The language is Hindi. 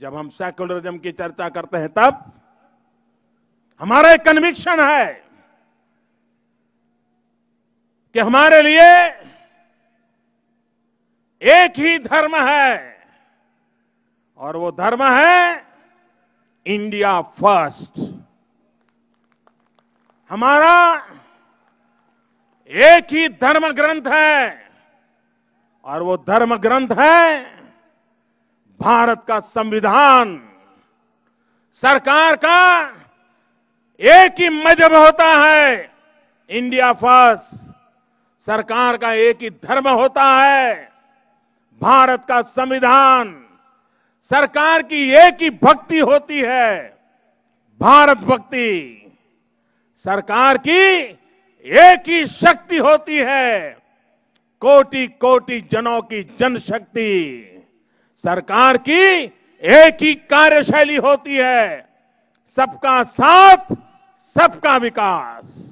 जब हम सेकुलरिज्म की चर्चा करते हैं तब हमारा एक कन्विक्शन है कि हमारे लिए एक ही धर्म है और वो धर्म है इंडिया फर्स्ट हमारा एक ही धर्म ग्रंथ है और वो धर्म ग्रंथ है भारत का संविधान सरकार का एक ही मजहब होता है इंडिया फर्स्ट सरकार का एक ही धर्म होता है भारत का संविधान सरकार की एक ही भक्ति होती है भारत भक्ति सरकार की एक ही शक्ति होती है कोटि कोटि जनों की जनशक्ति सरकार की एक ही कार्यशैली होती है सबका साथ सबका विकास